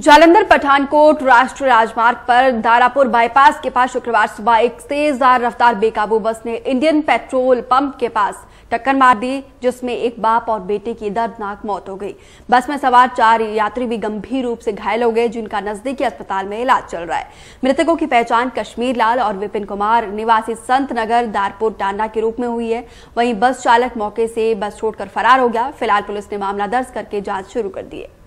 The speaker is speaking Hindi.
जालंधर पठानकोट राष्ट्रीय राजमार्ग पर दारापुर बाईपास के पास शुक्रवार सुबह एक तेज रफ्तार बेकाबू बस ने इंडियन पेट्रोल पंप के पास टक्कर मार दी जिसमें एक बाप और बेटे की दर्दनाक मौत हो गई बस में सवार चार यात्री भी गंभीर रूप से घायल हो गए जिनका नजदीकी अस्पताल में इलाज चल रहा है मृतकों की पहचान कश्मीर लाल और विपिन कुमार निवासी संत नगर दारपुर टांडा के रूप में हुई है वहीं बस चालक मौके से बस छोड़कर फरार हो गया फिलहाल पुलिस ने मामला दर्ज करके जांच शुरू कर दी है